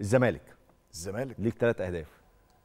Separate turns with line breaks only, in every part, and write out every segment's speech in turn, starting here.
الزمالك الزمالك ليك ثلاث اهداف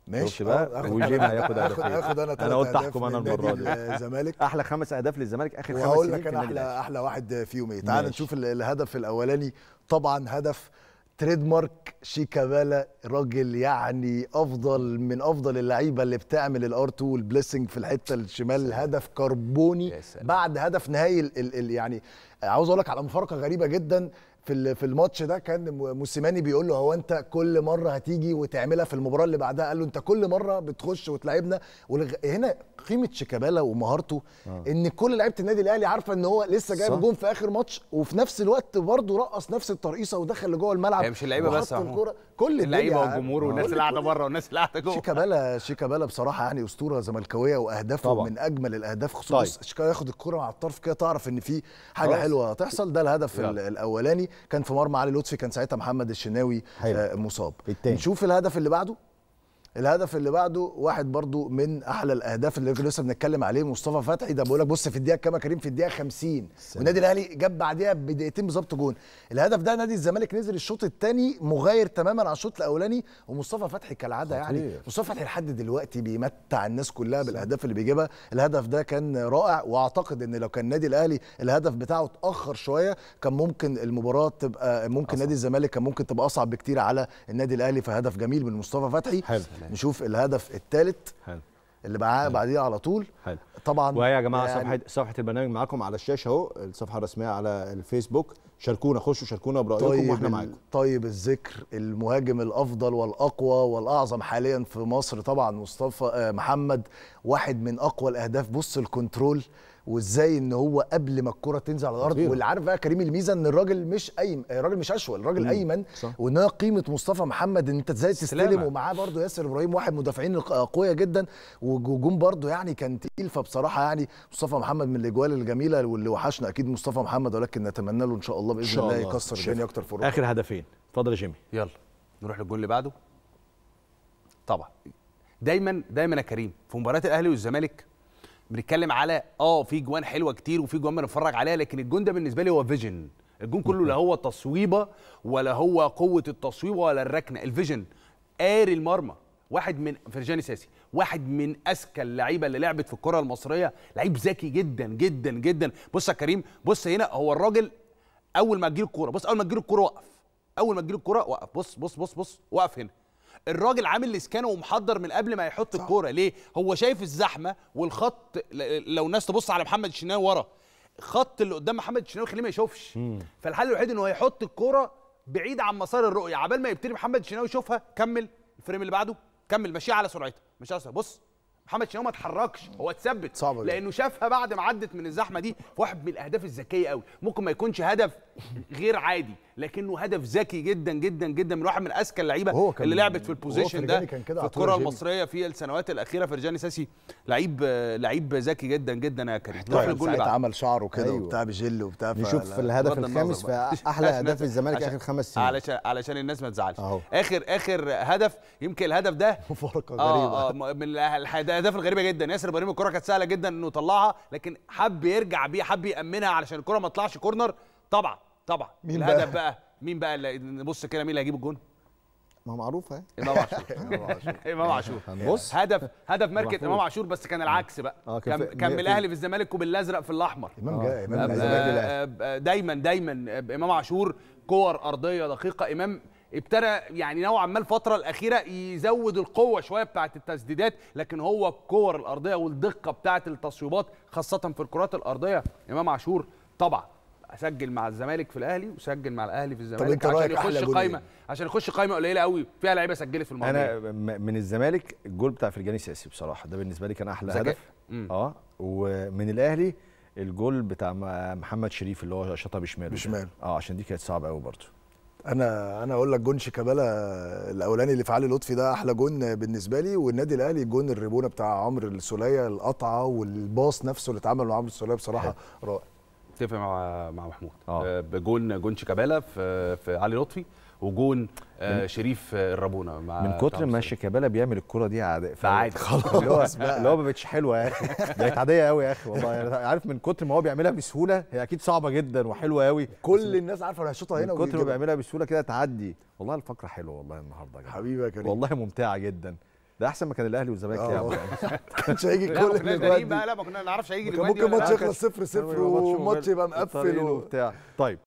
ماشي بقى آه، وجيم هياخد اهداف هاخد انا انا قلت احكم انا المره دي الزمالك احلى خمس اهداف للزمالك اخر خمس سنين وهقول لك انا احلى احلى واحد فيهم ايه تعال نشوف الهدف الاولاني طبعا هدف تريد مارك شيكابالا راجل يعني افضل من افضل اللعيبه اللي بتعمل الار 2 والبليسنج في الحته الشمال هدف كربوني بعد هدف نهائي يعني عاوز اقول لك على مفارقه غريبه جدا في في الماتش ده كان موسيماني بيقول له هو انت كل مره هتيجي وتعملها في المباراه اللي بعدها قال له انت كل مره بتخش وتلعبنا ولغ... هنا قيمه شيكابالا ومهارته آه. ان كل لعيبه النادي الاهلي عارفه ان هو لسه جايب جون في اخر ماتش وفي نفس الوقت برضه رقص نفس الترقيصه ودخل لجوه الملعب هي مش اللعيبه بس الكرة. كل اللعيبه يعني. والجمهور والناس اللي قاعده
بره والناس اللي قاعده جوه
شيكابالا شيكابالا بصراحه يعني اسطوره زملكاويه واهدافه طبعا. من اجمل الاهداف خصوصا طيب. ياخد الكره مع الطرف كده تعرف ان في حاجه طيب. حلوه هتحصل ده الهدف يلا. الاولاني كان في مرمى علي لطفي كان ساعتها محمد الشناوي حلو. آه، مصاب التاني. نشوف الهدف اللي بعده الهدف اللي بعده واحد برضو من احلى الاهداف اللي لسه بنتكلم عليه مصطفى فتحي ده بقول لك بص في الدقيقه كام كريم في الدقيقه 50 والنادي الاهلي جاب بعديها بدقيقتين بالظبط جون الهدف ده نادي الزمالك نزل الشوط الثاني مغاير تماما على الشوط الاولاني ومصطفى فتحي كالعاده يعني خطير. يعني مصطفى فتحي لحد دلوقتي بيمتع الناس كلها بالاهداف اللي بيجيبها الهدف ده كان رائع واعتقد ان لو كان النادي الاهلي الهدف بتاعه اتاخر شويه كان ممكن المباراه تبقى ممكن أصعب. نادي الزمالك كان ممكن تبقى اصعب بكتير على النادي الاهلي فهدف جميل من مصطفى فتحي حل. الله. نشوف الهدف الثالث اللي معاه بعديها على طول حل. طبعا وهي يا جماعه يعني صفحه صفحه البرنامج معاكم على الشاشه اهو الصفحه الرسميه على الفيسبوك شاركونا خشوا شاركونا برايكم طيب واحنا معاكم طيب الذكر المهاجم الافضل والاقوى والاعظم حاليا في مصر طبعا مصطفى آه، محمد واحد من اقوى الاهداف بص الكنترول وازاي ان هو قبل ما الكره تنزل على الارض واللي عارف بقى كريم الميزه ان الراجل مش ايمن الراجل مش اشول الراجل ايمن وان قيمه مصطفى محمد ان انت ازاي تستلم ومعاه برده ياسر ابراهيم واحد مدافعين قويه جدا وجون برده يعني كان تقيل فبصراحه يعني مصطفى محمد من الاجوال الجميله واللي وحشنا اكيد مصطفى محمد ولكن نتمنى له ان شاء الله باذن شاء الله, الله يكسر الدنيا اكتر في اخر هدفين
اتفضل يا جيمي يلا نروح للجول اللي بعده طبعا دايما دايما يا كريم في مباريات الاهلي والزمالك بنتكلم على اه في جوان حلوه كتير وفي جوان بنتفرج عليها لكن الجون ده بالنسبه لي هو فيجن الجون كله لا هو تصويبه ولا هو قوه التصويبه ولا الركنه الفيجن قاري المرمى واحد من فرجاني ساسي واحد من اذكى اللعيبه اللي لعبت في الكره المصريه لعيب ذكي جدا جدا جدا بص يا كريم بص هنا هو الراجل اول ما تجيله الكوره بص اول ما تجيله الكوره وقف اول ما تجيله الكوره وقف بص بص بص بص وقف هنا الراجل عامل الاسكان ومحضر من قبل ما يحط الكوره ليه هو شايف الزحمه والخط لو الناس تبص على محمد الشناوي ورا خط اللي قدام محمد الشناوي خليه ما يشوفش فالحل الوحيد انه هيحط الكوره بعيد عن مسار الرؤيه عبال ما يبتدي محمد الشناوي يشوفها كمل الفريم اللي بعده كمل مشي على سرعتها مش على سرعتها بص محمد شناوي ما اتحركش هو اتثبت صعب لانه شافها بعد ما عدت من الزحمه دي في واحد من الاهداف الذكيه قوي ممكن ما يكونش هدف غير عادي لكنه هدف ذكي جدا جدا جدا من واحد من اذكى اللعيبه اللي لعبت في البوزيشن ده كان كده في الكره المصريه في السنوات الاخيره فرجاني ساسي لعيب لعيب ذكي جدا جدا يا كريم تروح للجول بعد
عمل شعره كده أيوه. وبتاع بجل وبتاع نشوف الهدف الخامس في احلى اهداف الزمالك اخر خمس سنين
علشان علشان الناس ما تزعلش اخر اخر هدف يمكن الهدف ده
مفارقه آه، غريبه
اه من الاهداف الغريبه جدا ياسر ابراهيم الكره كانت سهله جدا انه طلعها لكن حب يرجع بيها حب يامنها علشان الكره ما تطلعش كورنر طبعا طبعا مين الهدف بقى؟, بقى مين بقى اللي نبص كده مين اللي هيجيب الجون ما معروفه امام عاشور امام عاشور بص هدف هدف ماركه امام عاشور بس كان العكس بقى آه، كان كان من الاهلي في الزمالك وبالازرق في الاحمر امام جاي امام آه، آه، دايما دايما امام عاشور كور ارضيه دقيقه امام ابتدى يعني نوعا ما الفتره الاخيره يزود القوه شويه بتاعه التسديدات لكن هو الكور الارضيه والدقه بتاعه التصويبات خاصه في الكرات الارضيه امام عاشور طبعا اسجل مع الزمالك في الاهلي وسجل مع الاهلي في الزمالك طب عشان يخش قايمه إيه؟ عشان يخش قايمه قليله قوي فيها لعيبه سجلت في الماتش انا
من الزمالك الجول بتاع فرجاني سياسي بصراحه ده بالنسبه لي كان احلى هدف اه ومن الاهلي الجول بتاع محمد شريف اللي هو شاطها بشماله بشماله اه عشان دي كانت صعبه قوي برضه انا انا اقول لك جون شيكابالا الاولاني اللي في علي لطفي ده احلى جون بالنسبه لي والنادي الاهلي جون الريبونه بتاع عمرو السوليه القطعه والباص نفسه اللي اتعمل مع عمرو السوليه بصراحه
رائع اتفق مع مع محمود آه. آه. بجون جون شيكابالا في في علي لطفي وجون آه شريف الرابونه مع من كتر
ما شيكابالا بيعمل الكره دي عادي فعادي خلاص اللي هو
اللي هو ما بقتش حلوه
يا اخي بقت عاديه قوي يا اخي والله يعني عارف من كتر ما هو بيعملها بسهوله هي اكيد صعبه جدا وحلوه قوي كل الناس عارفه هيشوطها هنا من كتر ما بيعملها بسهوله كده تعدي والله الفقره حلوه والله النهارده حبيبي يا كريم والله ممتعه جدا ده احسن ما كان الاهلي والزمالك آه. يلعبوا يعني كانش هيجي كل الاجوان دي بقى لا ما كنا نعرفش هيجي ممكن ماتش يخلص 0 0 وماتش يبقى مقفل وبتاع طيب